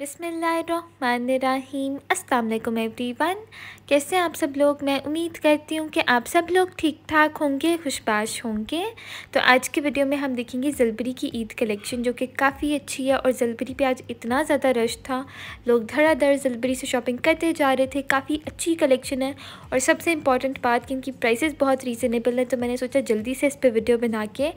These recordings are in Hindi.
बिसमीम एवरी एवरीवन कैसे आप सब लोग मैं उम्मीद करती हूँ कि आप सब लोग ठीक ठाक होंगे खुशबाश होंगे तो आज के वीडियो में हम देखेंगे जलबरी की ईद कलेक्शन जो कि काफ़ी अच्छी है और जलबरी पे आज इतना ज़्यादा रश था लोग धड़ाधड़ जलबरी से शॉपिंग करते जा रहे थे काफ़ी अच्छी कलेक्शन है और सबसे इम्पॉर्टेंट बात कि इनकी प्राइसेस बहुत रीज़नेबल है तो मैंने सोचा जल्दी से इस पर वीडियो बना के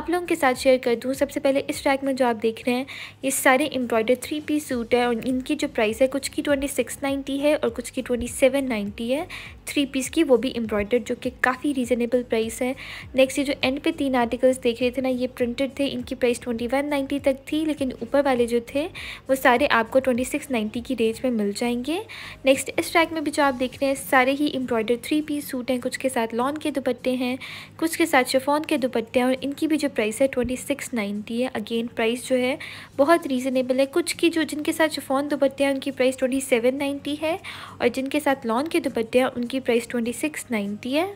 आप लोगों के साथ शेयर कर दूँ सबसे पहले इस ट्रैक में जो आप देख रहे हैं ये सारे embroider three piece suit suit है और इनकी जो प्राइस है कुछ की ट्वेंटी सिक्स नाइन्टी है और कुछ की ट्वेंटी सेवन नाइन्टी है थ्री पीस की वो भी एम्ब्रॉयडर्ड जो कि काफ़ी रीजनेबल प्राइस है नेक्स्ट ये जो एंड पे तीन आर्टिकल्स देख रहे थे ना ये प्रिंटेड थे इनकी प्राइस ट्वेंटी वन नाइन्टी तक थी लेकिन ऊपर वाले जो थे वो सारे आपको ट्वेंटी सिक्स नाइन्टी की रेंज में मिल जाएंगे नेक्स्ट इस ट्रैक में भी जो आप देख रहे हैं सारे ही एम्ब्रॉयडर्ड थ्री पीस सूट हैं कुछ के साथ लॉन के दुपट्टे हैं कुछ के साथ शेफोन के दुपट्टे हैं और इनकी भी जो प्राइस है ट्वेंटी सिक्स नाइन्टी है अगेन प्राइस जो है बहुत रीज़नेबल है कुछ की जो जिनके साथ दुपट्टे हैं उनकी प्राइस ट्वेंटी सेवन नाइन्टी है और जिनके साथ लॉन के हैं उनकी प्राइस ट्वेंटी सिक्स नाइन्टी है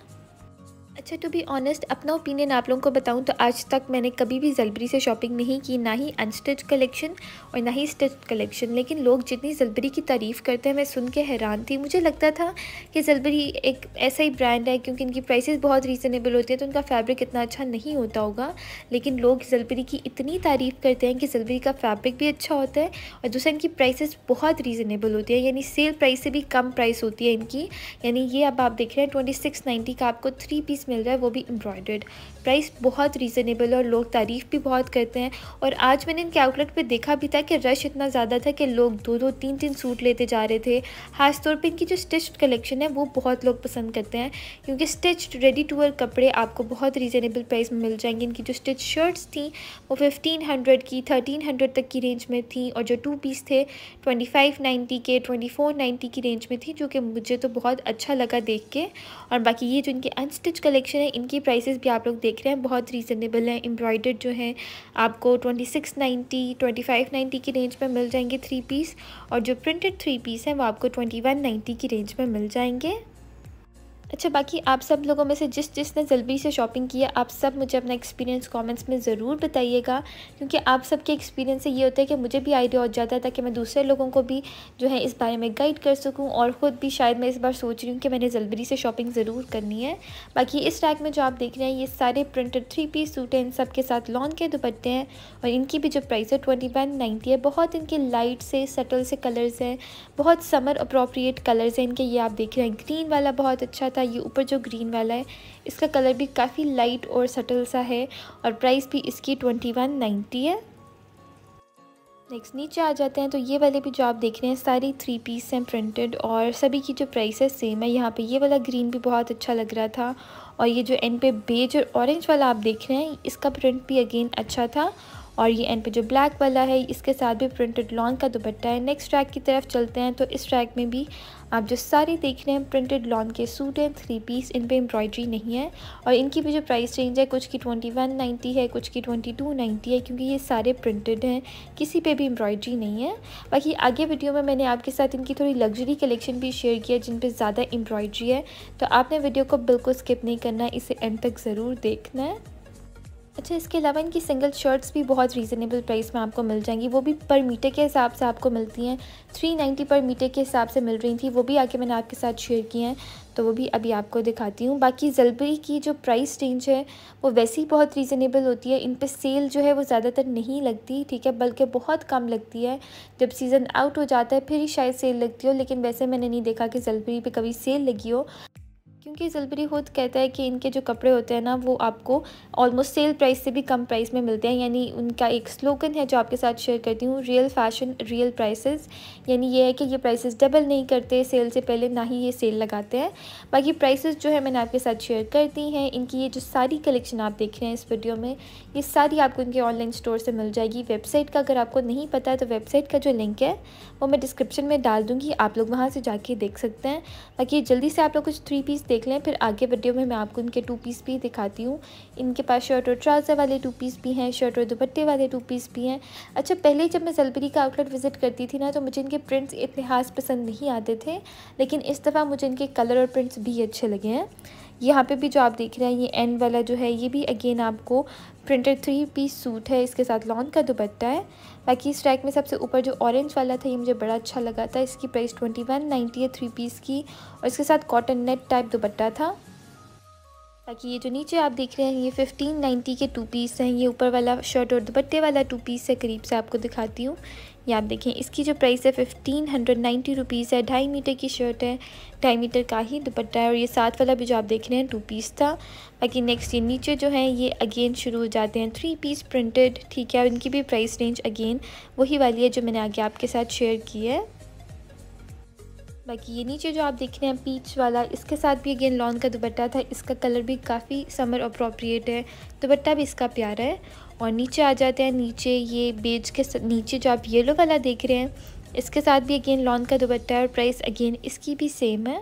अच्छा टू बी ऑनेस्ट अपना ओपिनियन आप लोगों को बताऊं तो आज तक मैंने कभी भी जलबरी से शॉपिंग नहीं की ना ही अनस्टिच कलेक्शन और ना ही स्टिच कलेक्शन लेकिन लोग जितनी जलबरी की तारीफ़ करते हैं मैं सुन के हैरान थी मुझे लगता था कि जलबरी एक ऐसा ही ब्रांड है क्योंकि इनकी प्राइसेस बहुत रीज़नेबल होती है तो उनका फैब्रिक इतना अच्छा नहीं होता होगा लेकिन लोग जलबरी की इतनी तारीफ़ करते हैं कि जलबरी का फैब्रिक भी अच्छा होता है और दूसरा इनकी प्राइसेस बहुत रीज़नेबल होती है यानी सेल प्राइस से भी कम प्राइस होती है इनकी यानी ये अब आप देख रहे हैं ट्वेंटी का आपको थ्री पीस पीस मिल रहा है वो भी एम्ब्रॉयडर्ड प्राइस बहुत रीज़नेबल और लोग तारीफ़ भी बहुत करते हैं और आज मैंने इनके आउटलेट पर देखा भी था कि रश इतना ज़्यादा था कि लोग दो दो तीन तीन सूट लेते जा रहे थे ख़ासतौर पर इनकी जो स्टिच्ड कलेक्शन है वो बहुत लोग पसंद करते हैं क्योंकि स्टिच्ड रेडी टू वर कपड़े आपको बहुत रीज़नेबल प्राइस में मिल जाएंगे इनकी जो स्टिच शर्ट्स थी वो फिफ्टीन हंड्रेड की थर्टीन हंड्रेड तक की रेंज में थी और जो टू पीस थे ट्वेंटी फाइव नाइन्टी के ट्वेंटी फोर नाइन्टी की रेंज में थी जो कि मुझे तो बहुत अच्छा लगा देख के और बाकी ये जो इनकी अनस्टिच कलेक्शन है इनकी प्राइसेस भी आप लोग देख देख रहे हैं बहुत रीज़नेबल है एम्ब्रॉयडर्ड जो है आपको twenty six ninety twenty five ninety की रेंज में मिल जाएंगे थ्री पीस और जो प्रिंटेड थ्री पीस हैं वो आपको ट्वेंटी वन नाइन्टी की रेंज में मिल जाएंगे अच्छा बाकी आप सब लोगों में से जिस जिसने जल्दी से शॉपिंग किया आप सब मुझे अपना एक्सपीरियंस कमेंट्स में ज़रूर बताइएगा क्योंकि आप सबके एक्सपीरियंस से ये होता है कि मुझे भी आइडिया हो जाता है ताकि मैं दूसरे लोगों को भी जो है इस बारे में गाइड कर सकूँ और ख़ुद भी शायद मैं इस बार सोच रही हूँ कि मैंने जल्दी से शॉपिंग ज़रूर करनी है बाकी इस रैक में जो आप देख रहे हैं ये सारे प्रिंटेड थ्री पीस सूट हैं इन सब के साथ लॉन्ग के दुपट्टे हैं और इनकी भी जो प्राइस है ट्वेंटी वन नाइन्टी है बहुत इनके लाइट से सटल से कलर्स हैं बहुत समर अप्रोप्रिएट कलर्स हैं इनके ये आप देख रहे हैं ग्रीन वाला बहुत अच्छा था इसका ये ऊपर जो ग्रीन वाला है इसका कलर भी काफ़ी लाइट और सटल सा है और प्राइस भी इसकी ट्वेंटी वन नाइन्टी है नेक्स्ट नीचे आ जाते हैं तो ये वाले भी जो आप देख रहे हैं सारी थ्री पीस हैं प्रिंटेड और सभी की जो प्राइस है सेम है यहाँ पे ये वाला ग्रीन भी बहुत अच्छा लग रहा था और ये जो एंड पे बेज और ऑरेंज वाला आप देख रहे हैं इसका प्रिंट भी अगेन अच्छा था और ये एंड पे जो ब्लैक वाला है इसके साथ भी प्रिंटेड लॉन का दुपट्टा है नेक्स्ट ट्रैक की तरफ चलते हैं तो इस ट्रैक में भी आप जो सारे देख रहे हैं प्रिंटेड लॉन के सूट हैं थ्री पीस इन पे एम्ब्रॉयड्री नहीं है और इनकी भी जो प्राइस रेंज है कुछ की ट्वेंटी वन नाइन्टी है कुछ की ट्वेंटी टू नाइन्टी है क्योंकि ये सारे प्रिंटेड हैं किसी पे भी एम्ब्रॉयड्री नहीं है बाकी आगे वीडियो में मैंने आपके साथ इनकी थोड़ी लग्जरी कलेक्शन भी शेयर किया जिन पर ज़्यादा एम्ब्रॉयड्री है तो आपने वीडियो को बिल्कुल स्किप नहीं करना है इसे एंड तक ज़रूर देखना है अच्छा इसके अलावा इनकी सिंगल शर्ट्स भी बहुत रीज़नेबल प्राइस में आपको मिल जाएंगी वो भी पर मीटर के हिसाब से आपको मिलती हैं थ्री नाइन्टी पर मीटर के हिसाब से मिल रही थी वो भी आके मैंने आपके साथ शेयर की हैं तो वो भी अभी आपको दिखाती हूँ बाकी जलबरी की जो प्राइस रेंज है वो वैसे ही बहुत रीज़नेबल होती है इन पर सेल जो है वो ज़्यादातर नहीं लगती ठीक है बल्कि बहुत कम लगती है जब सीज़न आउट हो जाता है फिर ही शायद सेल लगती हो लेकिन वैसे मैंने नहीं देखा कि जलबरी पर कभी सेल लगी हो क्योंकि जलबरी खुद कहता है कि इनके जो कपड़े होते हैं ना वो आपको ऑलमोस्ट सेल प्राइस से भी कम प्राइस में मिलते हैं यानी उनका एक स्लोगन है जो आपके साथ शेयर करती हूँ रियल फैशन रियल प्राइसेस यानी ये है कि ये प्राइसेस डबल नहीं करते सेल से पहले ना ही ये सेल लगाते हैं बाकी प्राइसेस जो है मैंने आपके साथ शेयर कर दी हैं इनकी ये जो सारी कलेक्शन आप देख रहे हैं इस वीडियो में ये सारी आपको इनके ऑनलाइन स्टोर से मिल जाएगी वेबसाइट का अगर आपको नहीं पता है तो वेबसाइट का जो लिंक है वो मैं डिस्क्रिप्शन में डाल दूँगी आप लोग वहाँ से जाके देख सकते हैं बाकी जल्दी से आप लोग कुछ थ्री पीस देख देख लें फिर आगे वीडियो में मैं आपको इनके टू पीस भी दिखाती हूँ इनके पास शर्ट और ट्राउज़र वाले टू पीस भी हैं शर्ट और दुपट्टे वाले टू पीस भी हैं अच्छा पहले जब मैं जलबरी का आउटलेट विज़िट करती थी ना तो मुझे इनके प्रिंट्स इतने खास पसंद नहीं आते थे लेकिन इस दफ़ा मुझे इनके कलर और प्रिंट्स भी अच्छे लगे हैं यहाँ पे भी जो आप देख रहे हैं ये एंड वाला जो है ये भी अगेन आपको प्रिंटेड थ्री पीस सूट है इसके साथ लॉन्ग का दुपट्टा है बाकी इस ट्रैक में सबसे ऊपर जो ऑरेंज वाला था ये मुझे बड़ा अच्छा लगा था इसकी प्राइस ट्वेंटी वन नाइन्टी है थ्री पीस की और इसके साथ कॉटन नेट टाइप दुपट्टा था बाकी ये जो नीचे आप देख रहे हैं ये फिफ्टीन नाइन्टी के टू पीस हैं ये ऊपर वाला शर्ट और दुपट्टे वाला टू पीस है करीब से आपको दिखाती हूँ ये आप देखें इसकी जो प्राइस है फिफ्टीन हंड्रेड नाइन्टी रुपीज़ है ढाई मीटर की शर्ट है ढाई मीटर का ही दुपट्टा है और ये साथ वाला भी जो आप देख रहे हैं टू पीस था बाकी नेक्स्ट ये नीचे जो है ये अगेन शुरू हो जाते हैं थ्री पीस प्रिंटेड ठीक है और इनकी भी प्राइस रेंज अगेन वही वाली है जो मैंने आगे आपके साथ शेयर की है बाकी ये नीचे जो आप देख रहे हैं पीच वाला इसके साथ भी अगेन लॉन का दुपट्टा था इसका कलर भी काफ़ी समर अप्रोप्रिएट है दुपट्टा भी इसका प्यारा है और नीचे आ जाते हैं नीचे ये बेज के नीचे जो आप येलो वाला देख रहे हैं इसके साथ भी अगेन लॉन का दुपट्टा है और प्राइस अगेन इसकी भी सेम है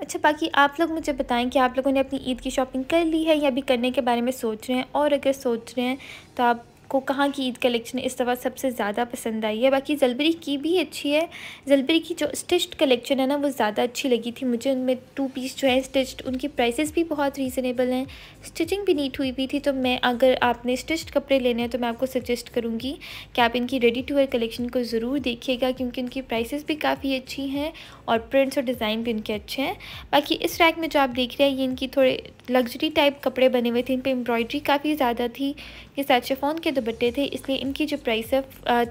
अच्छा बाकी आप लोग मुझे बताएं कि आप लोगों ने अपनी ईद की शॉपिंग कर ली है या अभी करने के बारे में सोच रहे हैं और अगर सोच रहे हैं तो आप को कहाँ की ईद कलेक्शन इस दफ़ा सबसे ज़्यादा पसंद आई है बाकी जलबरी की भी अच्छी है जलबरी की जो स्टिच्ड कलेक्शन है ना वो ज़्यादा अच्छी लगी थी मुझे उनमें टू पीस जो है स्टिच्ड उनकी प्राइसेस भी बहुत रीज़नेबल हैं स्टिचिंग भी नीट हुई हुई थी तो मैं अगर आपने स्टिच्ड कपड़े लेने हैं तो मैं आपको सजेस्ट करूँगी कि आप इनकी रेडी टू वेयर कलेक्शन को ज़रूर देखिएगा क्योंकि उनकी प्राइसेस भी काफ़ी अच्छी हैं और प्रिंट्स और डिज़ाइन भी उनके अच्छे हैं बाकी इस रैक में जो आप देख रहे हैं ये इनकी थोड़े लग्जरी टाइप कपड़े बने हुए थे इन पर एम्ब्रॉयडरी काफ़ी ज़्यादा थी ये सैचेफोन के दुपट्टे थे इसलिए इनकी जो प्राइस है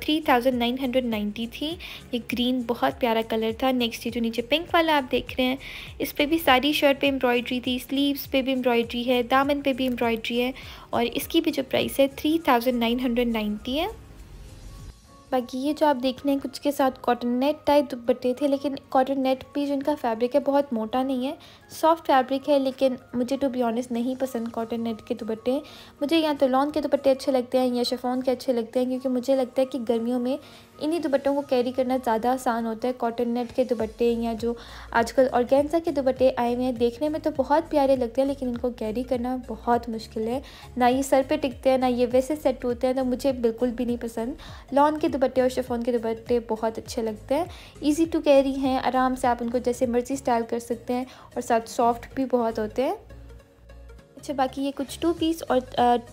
three thousand nine hundred ninety थी ये ग्रीन बहुत प्यारा कलर था नेक्स्ट ये जो नीचे पिंक वाला आप देख रहे हैं इस पर भी सारी शर्ट पे एम्ब्रॉयड्री थी स्लीव्स पे भी एम्ब्रॉयड्री है दामन पे भी एम्ब्रॉयड्री है और इसकी भी जो प्राइस है three thousand nine hundred ninety है बाकी ये जो आप देख रहे हैं कुछ के साथ कॉटन नेट टाइप दुपट्टे थे लेकिन कॉटन नेट भी जो इनका फैब्रिक है बहुत मोटा नहीं है सॉफ्ट फैब्रिक है लेकिन मुझे टू बी ऑनेस्ट नहीं पसंद कॉटन नेट के दुपट्टे मुझे या तो लॉन के दुपट्टे अच्छे लगते हैं या शेफोन के अच्छे लगते हैं क्योंकि मुझे लगता है कि गर्मियों में इन्हीं दुपट्टों को कैरी करना ज़्यादा आसान होता है कॉटन नेट के दुपट्टे या जो आजकल ऑर्गेन्जा के दुपट्टे आए हुए हैं देखने में तो बहुत प्यारे लगते हैं लेकिन इनको कैरी करना बहुत मुश्किल है ना ये सर पे टिकते हैं ना ये वैसे सेट होते हैं तो मुझे बिल्कुल भी नहीं पसंद लॉन के दुपट्टे और शेफोन के दुपट्टे बहुत अच्छे लगते हैं ईजी टू कैरी हैं आराम से आप उनको जैसे मर्जी स्टाइल कर सकते हैं और साथ सॉफ्ट भी बहुत होते हैं अच्छा बाकी ये कुछ टू पीस और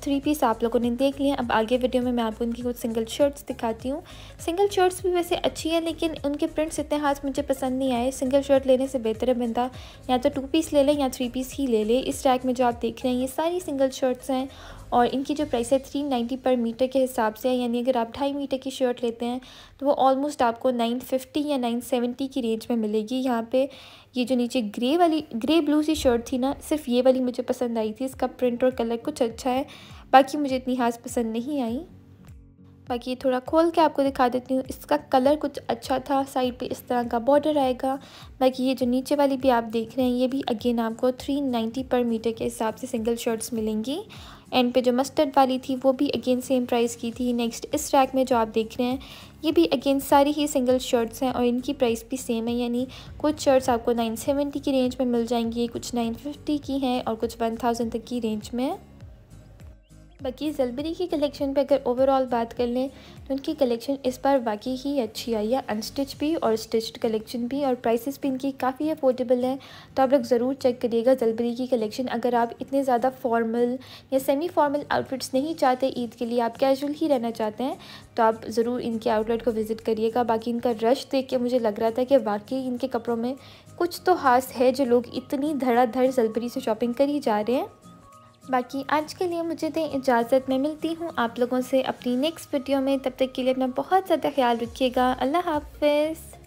थ्री पीस आप लोगों ने देख लिए अब आगे वीडियो में मैं आपको उनकी कुछ सिंगल शर्ट्स दिखाती हूँ सिंगल शर्ट्स भी वैसे अच्छी हैं लेकिन उनके प्रिंट्स इतने खास मुझे पसंद नहीं आए सिंगल शर्ट लेने से बेहतर है बंदा या तो टू पीस ले लें या थ्री पीस ही ले लें इस ट्रैक में जो आप देख रहे हैं ये सारी सिंगल शर्ट्स हैं और इनकी जो प्राइस है थ्री नाइन्टी पर मीटर के हिसाब से है यानी अगर आप ढाई मीटर की शर्ट लेते हैं तो वो ऑलमोस्ट आपको नाइन फिफ्टी या नाइन सेवेंटी की रेंज में मिलेगी यहाँ पे ये जो नीचे ग्रे वाली ग्रे ब्लू सी शर्ट थी ना सिर्फ ये वाली मुझे पसंद आई थी इसका प्रिंट और कलर कुछ अच्छा है बाकी मुझे इतनी खास पसंद नहीं आई बाकी थोड़ा खोल के आपको दिखा देती हूँ इसका कलर कुछ अच्छा था साइड पे इस तरह का बॉर्डर आएगा बाकी ये जो नीचे वाली भी आप देख रहे हैं ये भी अगेन आपको थ्री नाइन्टी पर मीटर के हिसाब से सिंगल शर्ट्स मिलेंगी एंड पे जो मस्टर्ड वाली थी वो भी अगेन सेम प्राइस की थी नेक्स्ट इस रैक में जो आप देख रहे हैं ये भी अगेन सारी ही सिंगल शर्ट्स हैं और इनकी प्राइस भी सेम है यानी कुछ शर्ट्स आपको 970 की रेंज में मिल जाएंगी कुछ 950 की हैं और कुछ 1000 तक की रेंज में बाकी जलबरी की कलेक्शन पे अगर ओवरऑल बात कर लें तो उनकी कलेक्शन इस बार वाकई ही अच्छी आई है अनस्टिच भी और स्टिच्ड कलेक्शन भी और प्राइसेस भी इनकी काफ़ी अफोर्डेबल हैं तो आप लोग ज़रूर चेक करिएगा जलबरी की कलेक्शन अगर आप इतने ज़्यादा फॉर्मल या सेमी फॉर्मल आउटफिट्स नहीं चाहते ईद के लिए आप कैजुअल ही रहना चाहते हैं तो आप ज़रूर इनके आउटलेट को विज़िट करिएगा बाकी इनका रश देख के मुझे लग रहा था कि वाकई इनके कपड़ों में कुछ तो हास है जो लोग इतनी धड़ाधड़ जलबरी से शॉपिंग कर ही जा रहे हैं बाकी आज के लिए मुझे दें इजाज़त मैं मिलती हूँ आप लोगों से अपनी नेक्स्ट वीडियो में तब तक के लिए अपना बहुत ज़्यादा ख्याल रखिएगा अल्लाह हाफिज़